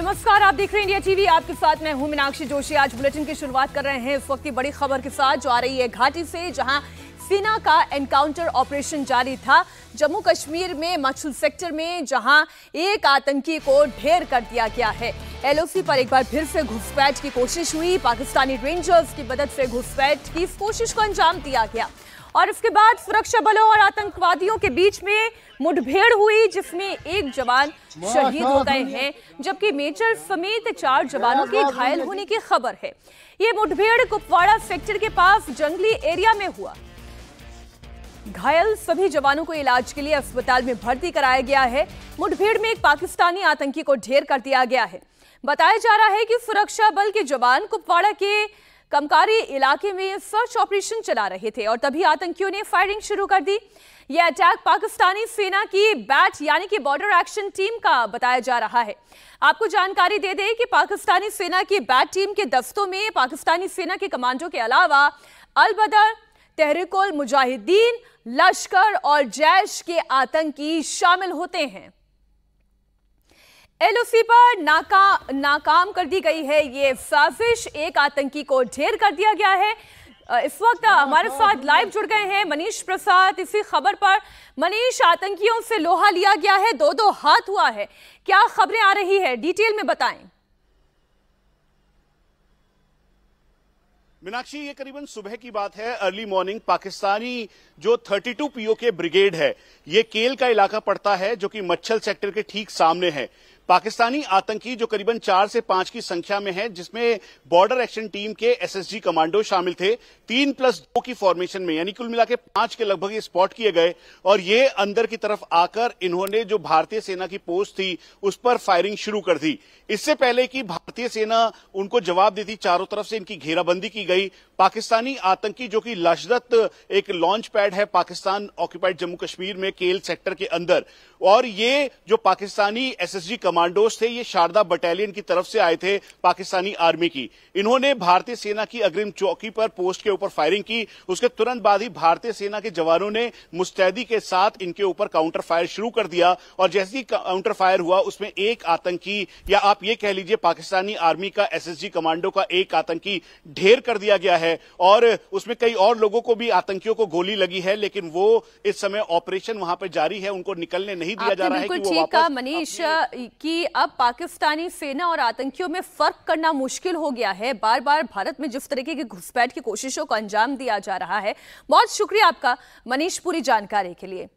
नमस्कार आप देख रहे हैं इंडिया टीवी आपके साथ मैं हूं मीनाक्षी जोशी आज बुलेटिन की शुरुआत कर रहे हैं इस वक्त की बड़ी खबर के साथ जो आ रही है घाटी से जहां सेना का एनकाउंटर ऑपरेशन जारी था जम्मू कश्मीर में मछुल सेक्टर में जहां एक आतंकी को ढेर कर दिया गया है एलओसी पर एक बार फिर से घुसपैठ की कोशिश हुई पाकिस्तानी रेंजर्स की मदद से घुसपैठ की इस कोशिश को अंजाम दिया गया और इसके बाद सुरक्षा बलों और आतंकवादियों के बीच में मुठभेड़ हुई जिसमें एक जवान शहीद हो गए हैं जबकि मेजर समेत चार जवानों के घायल होने की खबर है ये मुठभेड़ कुपवाड़ा सेक्टर के पास जंगली एरिया में हुआ घायल सभी जवानों को इलाज के लिए अस्पताल में भर्ती कराया गया है मुठभेड़ में एक पाकिस्तानी आतंकी को ढेर कर दिया गया है बताया जा रहा है कि सुरक्षा बल के जवान कुपवाड़ा के कमकारी इलाके में सर्च ऑपरेशन चला रहे थे और तभी आतंकियों ने फायरिंग शुरू कर दी यह अटैक पाकिस्तानी सेना की बैट यानी कि बॉर्डर एक्शन टीम का बताया जा रहा है आपको जानकारी दे दें कि पाकिस्तानी सेना की बैट टीम के दस्तों में पाकिस्तानी सेना के कमांडो के अलावा अलबदर तहरिकुल मुजाहिदीन लश्कर और जैश के आतंकी शामिल होते हैं एलओसी पर नाका नाकाम कर दी गई है ये साजिश एक आतंकी को ढेर कर दिया गया है इस वक्त हाँ, हमारे हाँ, साथ लाइव जुड़ गए हैं मनीष प्रसाद इसी खबर पर मनीष आतंकियों से लोहा लिया गया है दो दो हाथ हुआ है क्या खबरें आ रही है डिटेल में बताएं मीनाक्षी ये करीबन सुबह की बात है अर्ली मॉर्निंग पाकिस्तानी जो 32 पीओ के ब्रिगेड है ये केल का इलाका पड़ता है जो कि मच्छल सेक्टर के ठीक सामने है पाकिस्तानी आतंकी जो करीबन चार से पांच की संख्या में है जिसमें बॉर्डर एक्शन टीम के एसएसजी कमांडो शामिल थे तीन प्लस दो की फॉर्मेशन में यानी कुल मिला के पांच के लगभग स्पॉट किए गए और ये अंदर की तरफ आकर इन्होंने जो भारतीय सेना की पोस्ट थी उस पर फायरिंग शुरू कर दी इससे पहले कि भारतीय सेना उनको जवाब देती चारों तरफ से इनकी घेराबंदी की गई पाकिस्तानी आतंकी जो कि लशदत एक लॉन्च पैड है पाकिस्तान ऑक्यूपाइड जम्मू कश्मीर में केल सेक्टर के अंदर और ये जो पाकिस्तानी एसएसजी कमांडो कमांडोज थे ये शारदा बटालियन की तरफ से आए थे पाकिस्तानी आर्मी की इन्होंने भारतीय सेना की अग्रिम चौकी पर पोस्ट के ऊपर फायरिंग की उसके तुरंत बाद ही भारतीय सेना के जवानों ने मुस्तैदी के साथ इनके ऊपर काउंटर फायर शुरू कर दिया और जैसे ही काउंटर फायर हुआ उसमें एक आतंकी या आप ये कह लीजिए पाकिस्तानी आर्मी का एस कमांडो का एक आतंकी ढेर कर दिया गया है और उसमें कई और लोगों को भी आतंकियों को गोली लगी है लेकिन वो इस समय ऑपरेशन वहां पर जारी है उनको निकलने नहीं दिया जा रहा है कि वो वापस मनीष की कि अब पाकिस्तानी सेना और आतंकियों में फर्क करना मुश्किल हो गया है बार बार भारत में जिस तरीके की घुसपैठ की कोशिशों को अंजाम दिया जा रहा है बहुत शुक्रिया आपका मनीष पूरी जानकारी के लिए